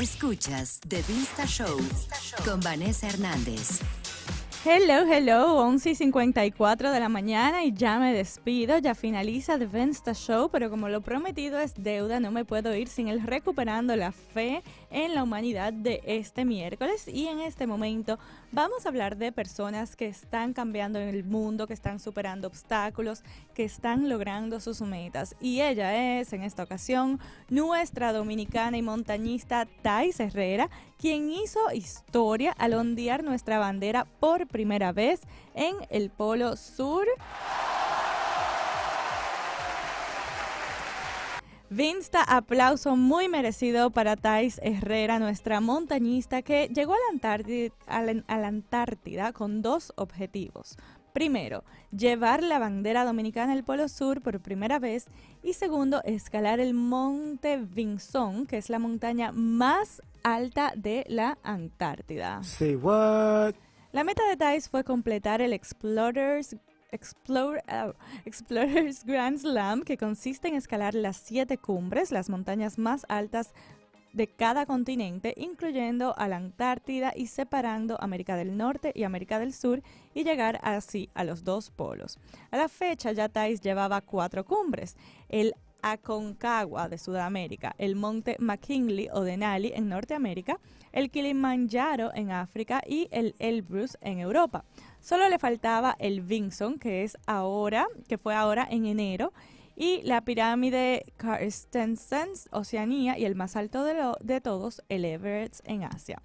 Escuchas The Vista Show con Vanessa Hernández. Hello, hello, 11 y 54 de la mañana y ya me despido, ya finaliza The Vensta Show, pero como lo prometido es deuda, no me puedo ir sin el recuperando la fe en la humanidad de este miércoles y en este momento vamos a hablar de personas que están cambiando en el mundo, que están superando obstáculos, que están logrando sus metas y ella es en esta ocasión nuestra dominicana y montañista Thais Herrera, quien hizo historia al ondear nuestra bandera por primera vez en el Polo Sur. Vinsta, aplauso muy merecido para Thais Herrera, nuestra montañista que llegó a la, a la Antártida con dos objetivos. Primero, llevar la bandera dominicana al Polo Sur por primera vez. Y segundo, escalar el Monte Vinson, que es la montaña más alta de la Antártida. La meta de Thais fue completar el Explorers oh, Explorers Grand Slam, que consiste en escalar las siete cumbres, las montañas más altas de cada continente, incluyendo a la Antártida y separando América del Norte y América del Sur y llegar así a los dos polos. A la fecha ya Thais llevaba cuatro cumbres, el Aconcagua de Sudamérica, el monte McKinley o Denali en Norteamérica, el Kilimanjaro en África y el Elbrus en Europa. Solo le faltaba el Vinson, que es ahora, que fue ahora en enero, y la pirámide Carstensens, Oceanía, y el más alto de, de todos, el Everest en Asia.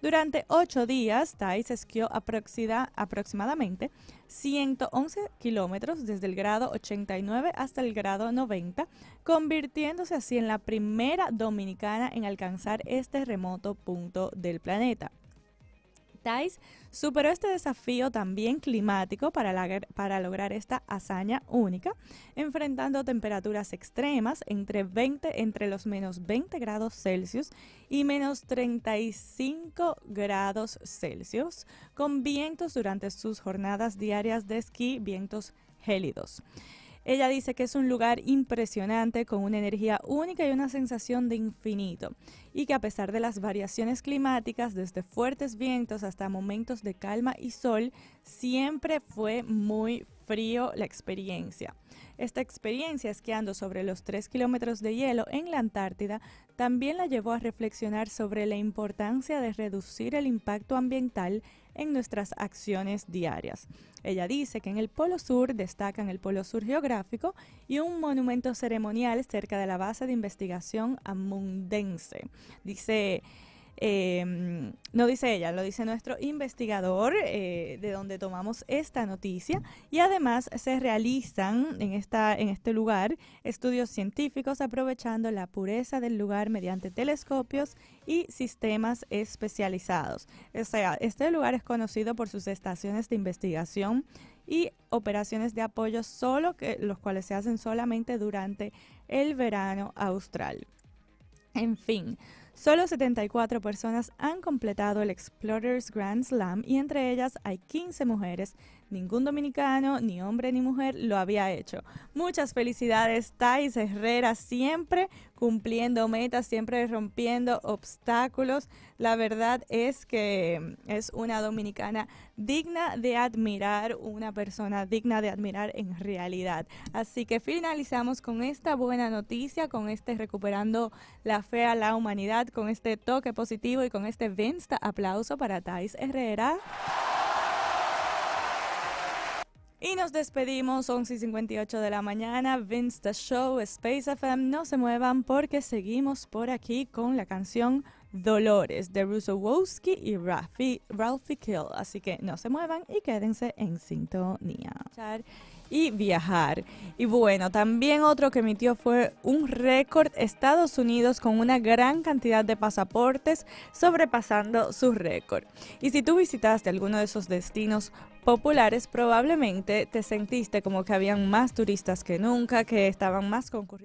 Durante ocho días, Thais esquió aproximadamente 111 kilómetros desde el grado 89 hasta el grado 90, convirtiéndose así en la primera dominicana en alcanzar este remoto punto del planeta superó este desafío también climático para, para lograr esta hazaña única, enfrentando temperaturas extremas entre, 20, entre los menos 20 grados Celsius y menos 35 grados Celsius, con vientos durante sus jornadas diarias de esquí, vientos gélidos. Ella dice que es un lugar impresionante con una energía única y una sensación de infinito y que a pesar de las variaciones climáticas, desde fuertes vientos hasta momentos de calma y sol, siempre fue muy frío la experiencia. Esta experiencia esquiando sobre los tres kilómetros de hielo en la Antártida también la llevó a reflexionar sobre la importancia de reducir el impacto ambiental en nuestras acciones diarias. Ella dice que en el Polo Sur destacan el Polo Sur geográfico y un monumento ceremonial cerca de la base de investigación amundense. Dice Em, no dice ella, lo dice nuestro investigador, eh, de donde tomamos esta noticia. Y además se realizan en, esta, en este lugar estudios científicos aprovechando la pureza del lugar mediante telescopios y sistemas especializados. O sea, este lugar es conocido por sus estaciones de investigación y operaciones de apoyo solo que los cuales se hacen solamente durante el verano austral. En fin, Solo 74 personas han completado el Explorers Grand Slam y entre ellas hay 15 mujeres. Ningún dominicano, ni hombre ni mujer, lo había hecho. Muchas felicidades, Thais Herrera, siempre cumpliendo metas, siempre rompiendo obstáculos. La verdad es que es una dominicana digna de admirar, una persona digna de admirar en realidad. Así que finalizamos con esta buena noticia, con este recuperando la fe a la humanidad con este toque positivo y con este vinsta aplauso para Thais Herrera. Y nos despedimos, 11 y 58 de la mañana, Vinsta Show, Space FM. No se muevan porque seguimos por aquí con la canción Dolores de Russo Woski y Ralphie, Ralphie Kill. Así que no se muevan y quédense en sintonía y viajar. Y bueno, también otro que emitió fue un récord Estados Unidos con una gran cantidad de pasaportes sobrepasando su récord. Y si tú visitaste alguno de esos destinos populares, probablemente te sentiste como que habían más turistas que nunca, que estaban más concurridos.